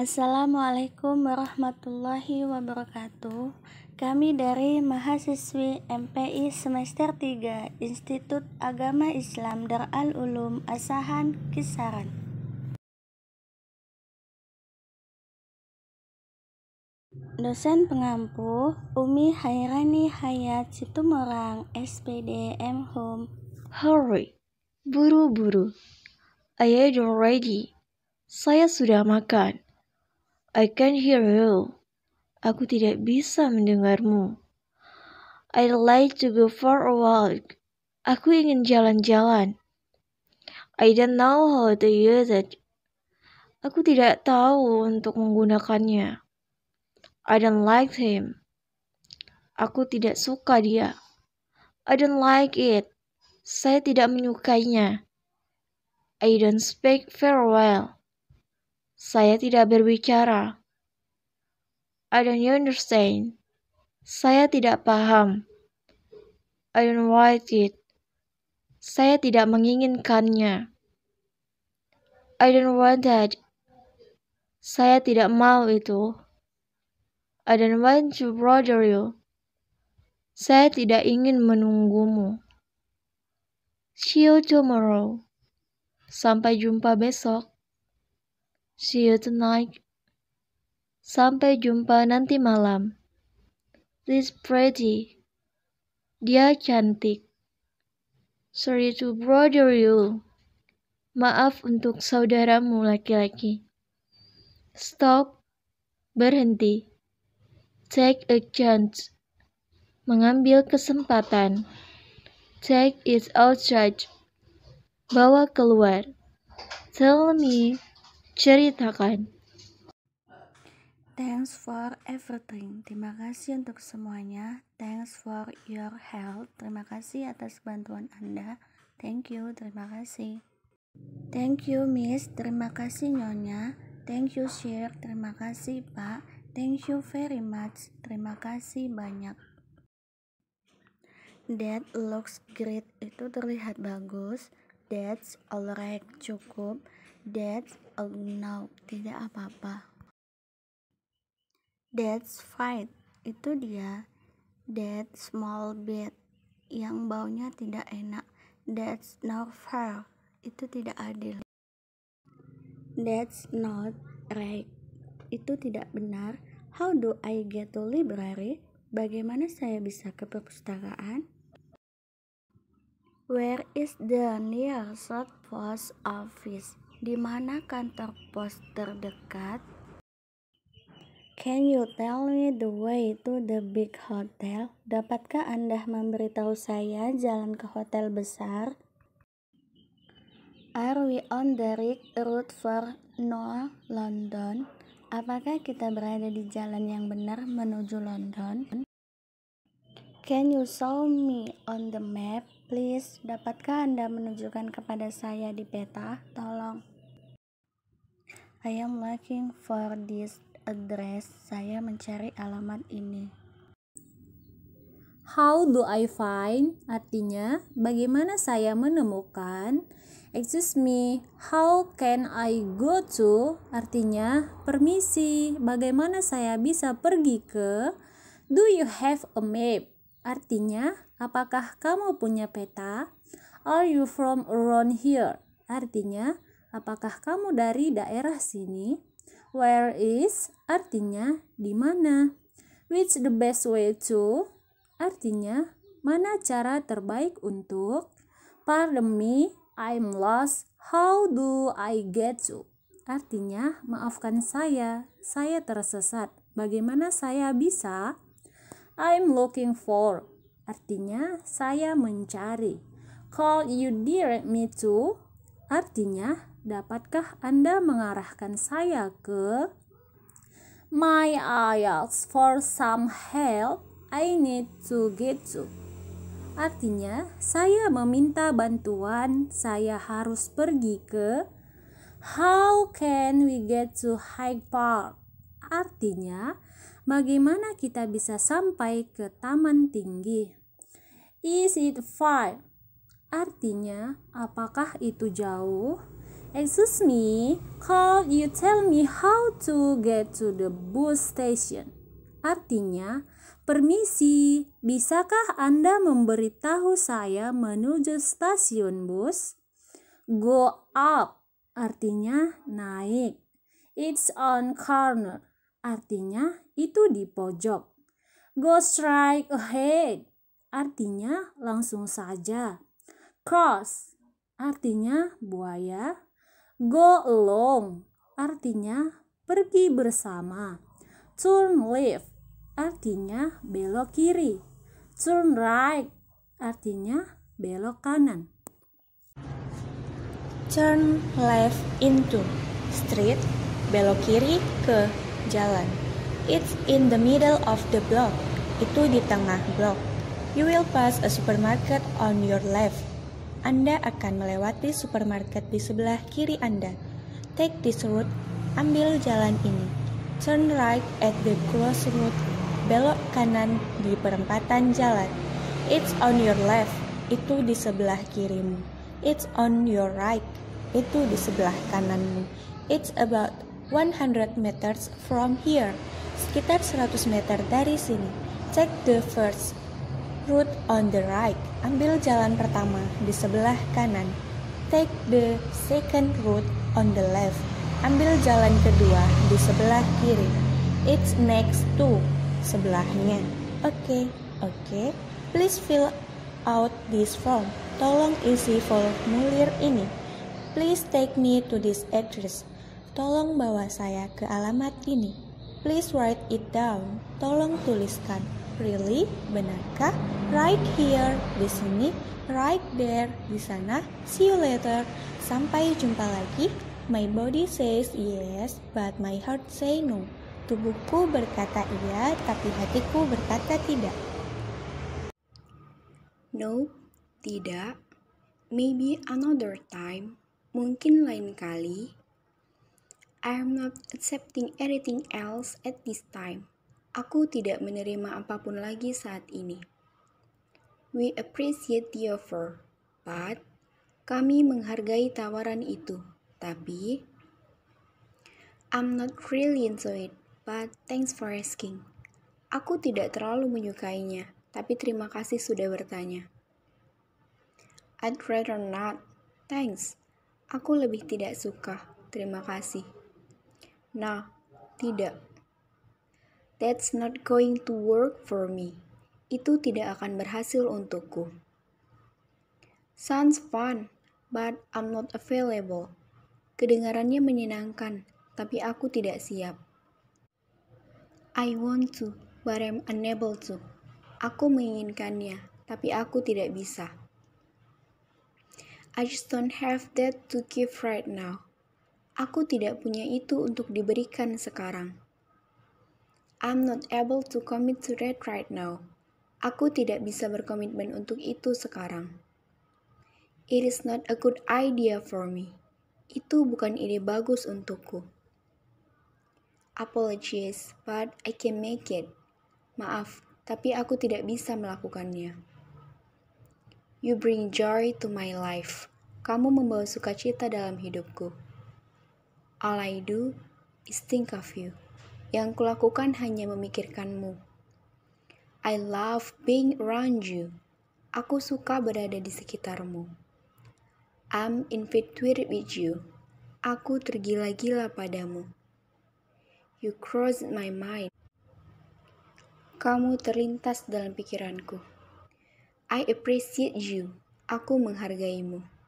Assalamualaikum warahmatullahi wabarakatuh. Kami dari mahasiswi MPI semester 3 Institut Agama Islam Dar Ulum Asahan Kisaran. Dosen pengampu Umi Hairani Hayat Situmorang SPD M Home. Hurry, buru-buru. Ayo ready. Saya sudah makan. I can't hear you. Aku tidak bisa mendengarmu. I'd like to go for a walk. Aku ingin jalan-jalan. I don't know how to use it. Aku tidak tahu untuk menggunakannya. I don't like him. Aku tidak suka dia. I don't like it. Saya tidak menyukainya. I don't speak farewell. Saya tidak berbicara. I don't understand. Saya tidak paham. I don't want it. Saya tidak menginginkannya. I don't want that. Saya tidak mau itu. I don't want to bother you. Saya tidak ingin menunggumu. See you tomorrow. Sampai jumpa besok. See you tonight. Sampai jumpa nanti malam. This pretty. Dia cantik. Sorry to bother you. Maaf untuk saudaramu laki-laki. Stop. Berhenti. Take a chance. Mengambil kesempatan. Take it outside. Bawa keluar. Tell me ceritakan. Thanks for everything. Terima kasih untuk semuanya. Thanks for your help. Terima kasih atas bantuan Anda. Thank you. Terima kasih. Thank you, Miss. Terima kasih, Nyonya. Thank you, Sir. Terima kasih, Pak. Thank you very much. Terima kasih banyak. That looks great. Itu terlihat bagus. That's alright. Cukup. That's a oh, no, tidak apa-apa. That's fine, itu dia. That small bed yang baunya tidak enak. That's not fair, itu tidak adil. That's not right, itu tidak benar. How do I get to library? Bagaimana saya bisa ke perpustakaan? Where is the nearest post office? Di mana kantor pos terdekat? Can you tell me the way to the big hotel? Dapatkah Anda memberitahu saya jalan ke hotel besar? Are we on the right route for North London? Apakah kita berada di jalan yang benar menuju London? Can you show me on the map, please? Dapatkah Anda menunjukkan kepada saya di peta? Tolong. I am looking for this address. Saya mencari alamat ini. How do I find? Artinya, bagaimana saya menemukan? Excuse me, how can I go to? Artinya, permisi, bagaimana saya bisa pergi ke? Do you have a map? Artinya, apakah kamu punya peta? Are you from around here? Artinya, apakah kamu dari daerah sini? Where is? Artinya, di mana? Which the best way to? Artinya, mana cara terbaik untuk? Pardon me, I'm lost. How do I get to? Artinya, maafkan saya, saya tersesat. Bagaimana saya bisa? I'm looking for. Artinya, saya mencari. Call you direct me to. Artinya, dapatkah Anda mengarahkan saya ke My IELTS for some help I need to get to. Artinya, saya meminta bantuan, saya harus pergi ke How can we get to Hyde Park? Artinya, Bagaimana kita bisa sampai ke taman tinggi? Is it far? Artinya, apakah itu jauh? Excuse me, could you tell me how to get to the bus station? Artinya, permisi, bisakah Anda memberitahu saya menuju stasiun bus? Go up, artinya naik. It's on corner, artinya itu di pojok. Go straight ahead, artinya langsung saja. Cross, artinya buaya. Go along, artinya pergi bersama. Turn left, artinya belok kiri. Turn right, artinya belok kanan. Turn left into street, belok kiri ke jalan. It's in the middle of the block. Itu di tengah blok. You will pass a supermarket on your left. Anda akan melewati supermarket di sebelah kiri Anda. Take this route. Ambil jalan ini. Turn right at the crossroad. Belok kanan di perempatan jalan. It's on your left. Itu di sebelah kirimu. It's on your right. Itu di sebelah kananmu. It's about 100 meters from here. Sekitar 100 meter dari sini. Check the first route on the right. Ambil jalan pertama di sebelah kanan. Take the second route on the left. Ambil jalan kedua di sebelah kiri. It's next to sebelahnya. Oke, okay, oke. Okay. Please fill out this form. Tolong isi formulir ini. Please take me to this address. Tolong bawa saya ke alamat ini. Please write it down. Tolong tuliskan. Really? Benarkah? Right here, di sini. Right there, di sana. See you later. Sampai jumpa lagi. My body says yes, but my heart say no. Tubuhku berkata iya, tapi hatiku berkata tidak. No, tidak. Maybe another time. Mungkin lain kali. I am not accepting anything else at this time. Aku tidak menerima apapun lagi saat ini. We appreciate the offer, but kami menghargai tawaran itu. Tapi, I'm not really into it, but thanks for asking. Aku tidak terlalu menyukainya, tapi terima kasih sudah bertanya. I'd rather not, thanks. Aku lebih tidak suka, terima kasih. Nah, tidak. That's not going to work for me. Itu tidak akan berhasil untukku. Sounds fun, but I'm not available. Kedengarannya menyenangkan, tapi aku tidak siap. I want to, but I'm unable to. Aku menginginkannya, tapi aku tidak bisa. I just don't have that to give right now. Aku tidak punya itu untuk diberikan sekarang. I'm not able to commit to that right now. Aku tidak bisa berkomitmen untuk itu sekarang. It is not a good idea for me. Itu bukan ide bagus untukku. Apologies, but I can make it. Maaf, tapi aku tidak bisa melakukannya. You bring joy to my life. Kamu membawa sukacita dalam hidupku. All I do is think of you. Yang kulakukan hanya memikirkanmu. I love being around you. Aku suka berada di sekitarmu. I'm in between with you. Aku tergila-gila padamu. You cross my mind. Kamu terlintas dalam pikiranku. I appreciate you. Aku menghargaimu.